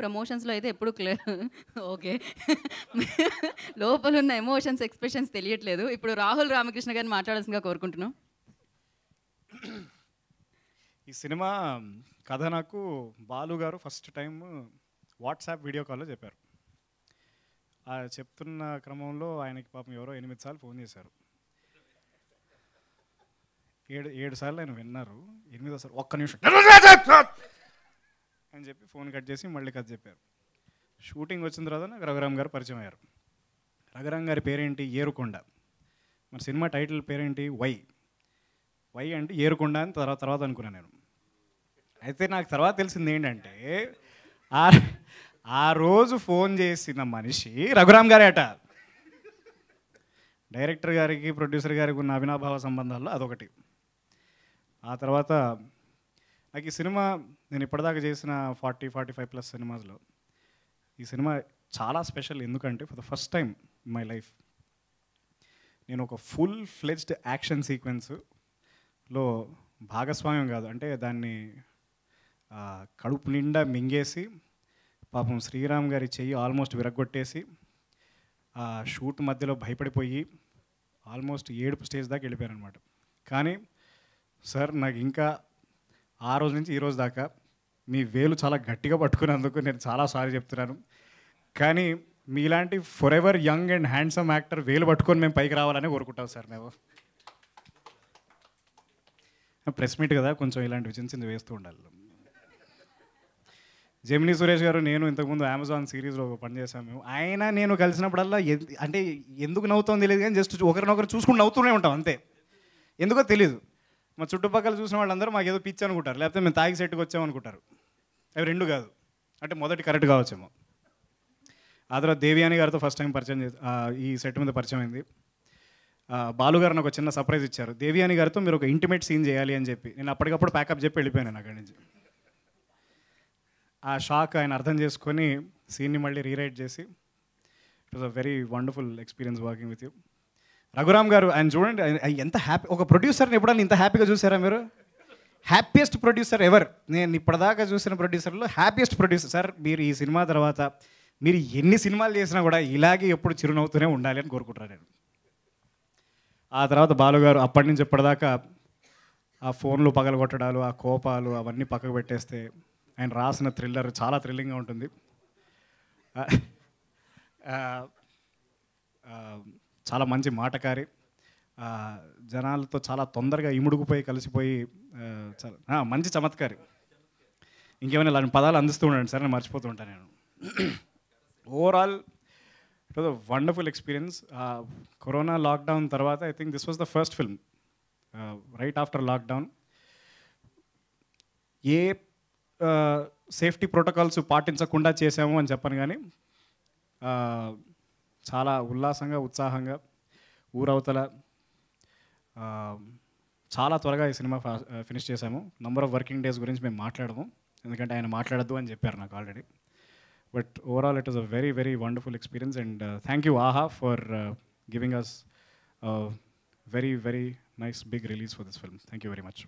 ప్రమోషన్స్లో అయితే ఎప్పుడు ఓకే లోపల ఉన్న ఎమోషన్స్ ఎక్స్ప్రెషన్స్ తెలియట్లేదు ఇప్పుడు రాహుల్ రామకృష్ణ గారిని మాట్లాడాల్సిందిగా కోరుకుంటున్నాం ఈ సినిమా కథ నాకు బాలు గారు ఫస్ట్ టైం వాట్సాప్ వీడియో కాల్లో చెప్పారు చెప్తున్న క్రమంలో ఆయనకి పాపం ఎవరో ఎనిమిది సార్లు ఫోన్ చేశారు ఏడు ఏడు సార్లు ఆయన విన్నారు ఎనిమిదో సార్లు ఒక్క నిమిషం చెప్పి ఫోన్ కట్ చేసి మళ్ళీ కథ చెప్పారు షూటింగ్ వచ్చిన తర్వాత నాకు రఘురామ్ గారు పరిచయం అయ్యారు రఘురామ్ గారి పేరేంటి ఏరుకొండ మన సినిమా టైటిల్ పేరేంటి వై వై అంటే ఏరుకొండ అని తర్వాత తర్వాత అనుకున్నాను నేను అయితే నాకు తర్వాత తెలిసింది ఏంటంటే ఆ ఆ రోజు ఫోన్ చేసిన మనిషి రఘురామ్ గారే అట డైరెక్టర్ గారికి ప్రొడ్యూసర్ గారికి ఉన్న అవినాభావ సంబంధాల్లో అదొకటి ఆ తర్వాత నాకు ఈ సినిమా నేను ఇప్పటిదాకా చేసిన ఫార్టీ ఫార్టీ ఫైవ్ ప్లస్ సినిమాస్లో ఈ సినిమా చాలా స్పెషల్ ఎందుకంటే for the first time my life నేను ఒక ఫుల్ ఫ్లెజ్డ్ యాక్షన్ సీక్వెన్స్లో భాగస్వామ్యం కాదు అంటే దాన్ని కడుపు నిండా మింగేసి పాపం శ్రీరామ్ గారి చెయ్యి ఆల్మోస్ట్ విరగొట్టేసి ఆ షూట్ మధ్యలో భయపడిపోయి ఆల్మోస్ట్ ఏడుపు స్టేజ్ దాకా వెళ్ళిపోయాను అనమాట కానీ సార్ నాకు ఇంకా ఆ రోజు నుంచి ఈ రోజు దాకా మీ వేలు చాలా గట్టిగా పట్టుకున్నందుకు నేను చాలా సారీ చెప్తున్నాను కానీ మీలాంటి for ever young and handsome actor వేలు పట్టుకొని మేము పైకి రావాలని కోరుకుంటాం సార్ మేము ప్రెస్ మీట్ కదా కొంచెం ఇలాంటి చిన్న వేస్తూ ఉండాలి జమిని సురేష్ గారు నేను ఇంతకుముందు అమెజాన్ సిరీస్లో మేము ఆయన నేను కలిసినప్పుడల్లా అంటే ఎందుకు నవ్వుతుందో తెలియదు కానీ జస్ట్ ఒకరినొకరు చూసుకుని నవ్వుతూనే ఉంటాం అంతే ఎందుకో తెలియదు మా చుట్టుపక్కల చూసిన వాళ్ళందరూ మాకు ఏదో పిచ్చి అనుకుంటారు లేకపోతే మేము తాగి సెట్కి వచ్చామనుకుంటారు అవి రెండు కాదు అంటే మొదటి కరెక్ట్ కావచ్చేమో ఆ తర్వాత దేవియాని గారితో ఫస్ట్ టైం పరిచయం ఈ సెట్ మీద పరిచయం అయింది బాలుగారు నాకు ఒక చిన్న సర్ప్రైజ్ ఇచ్చారు దేవియాని గారితో మీరు ఒక ఇంటిమేట్ సీన్ చేయాలి అని చెప్పి నేను అప్పటికప్పుడు ప్యాకప్ చెప్పి వెళ్ళిపోయాను అక్కడి నుంచి ఆ షాక్ ఆయన అర్థం చేసుకొని సీన్ని మళ్ళీ రీరైట్ చేసి it was a very wonderful experience walking with you Raghuram garu ఆయన చూడండి ఎంత హ్యాపీ ఒక ప్రొడ్యూసర్ని ఎప్పుడన్నా ఇంత హ్యాపీగా చూసారా మీరు హ్యాపీయెస్ట్ ప్రొడ్యూసర్ ఎవర్ నేను ఇప్పటిదాకా చూసిన ప్రొడ్యూసర్లో హ్యాపీయెస్ట్ ప్రొడ్యూసర్ సార్ మీరు ఈ సినిమా తర్వాత మీరు ఎన్ని సినిమాలు చేసినా కూడా ఇలాగే ఎప్పుడు చిరునవ్వుతూనే ఉండాలి అని కోరుకుంటున్నాను నేను ఆ తర్వాత బాలుగారు అప్పటి నుంచి ఇప్పటిదాకా ఆ ఫోన్లు పగలగొట్టడాలు ఆ కోపాలు అవన్నీ పక్కకు పెట్టేస్తే ఆయన రాసిన థ్రిల్లర్ చాలా థ్రిల్లింగ్గా ఉంటుంది చాలా మంచి మాటకారి జనాలతో చాలా తొందరగా ఇముడుగుపోయి కలిసిపోయి చాలా మంచి చమత్కారి ఇంకేమైనా ఇలాంటి పదాలు అందిస్తూ ఉండండి సరే నేను మర్చిపోతూ ఉంటాను నేను overall it was a wonderful experience corona lockdown తర్వాత I think this was the first film right after lockdown ఏ సేఫ్టీ ప్రోటోకాల్స్ పాటించకుండా చేసాము అని చెప్పాను కానీ చాలా ఉల్లాసంగా ఉత్సాహంగా ఊరవతల చాలా త్వరగా ఈ సినిమా ఫినిష్ చేశాము నంబర్ ఆఫ్ వర్కింగ్ డేస్ గురించి మేము మాట్లాడము ఎందుకంటే ఆయన మాట్లాడద్దు అని చెప్పారు నాకు already but overall it is a very very wonderful experience and thank you Aha for giving us very very nice big release for this film thank you very much